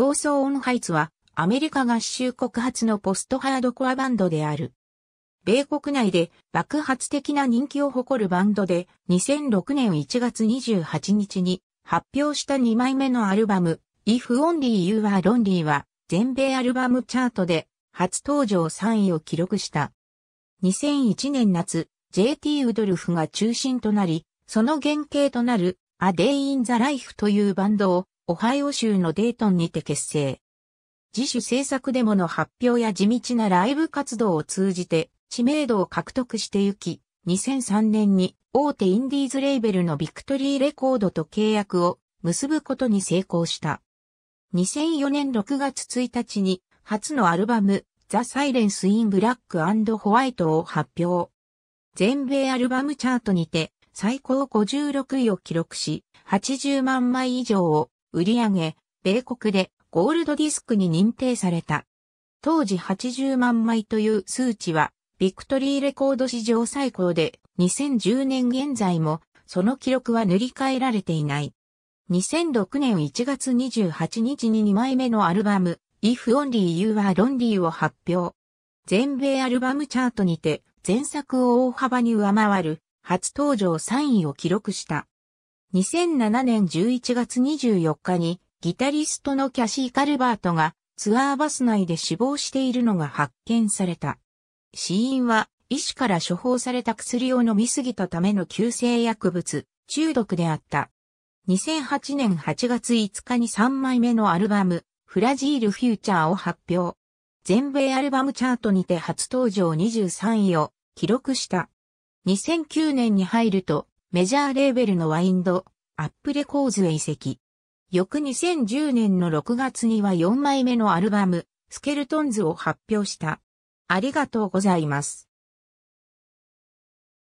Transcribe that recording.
オーソーオンハイツはアメリカ合衆国発のポストハードコアバンドである。米国内で爆発的な人気を誇るバンドで2006年1月28日に発表した2枚目のアルバム If Only You Are Lonely は全米アルバムチャートで初登場3位を記録した。2001年夏、JT ウドルフが中心となり、その原型となる A Day in the Life というバンドをオハイオ州のデートンにて結成。自主制作デモの発表や地道なライブ活動を通じて知名度を獲得してゆき、2003年に大手インディーズレーベルのビクトリーレコードと契約を結ぶことに成功した。2004年6月1日に初のアルバムザ・サイレンス・イン・ブラック・ホワイトを発表。全米アルバムチャートにて最高56位を記録し、80万枚以上を売り上げ、米国でゴールドディスクに認定された。当時80万枚という数値は、ビクトリーレコード史上最高で、2010年現在も、その記録は塗り替えられていない。2006年1月28日に2枚目のアルバム、If Only You Are Lonely を発表。全米アルバムチャートにて、前作を大幅に上回る、初登場3位を記録した。2007年11月24日にギタリストのキャシー・カルバートがツアーバス内で死亡しているのが発見された。死因は医師から処方された薬を飲みすぎたための急性薬物中毒であった。2008年8月5日に3枚目のアルバムフラジール・フューチャーを発表。全米アルバムチャートにて初登場23位を記録した。2009年に入るとメジャーレーベルのワインド、アップレコーズへ移籍。翌2010年の6月には4枚目のアルバム、スケルトンズを発表した。ありがとうございます。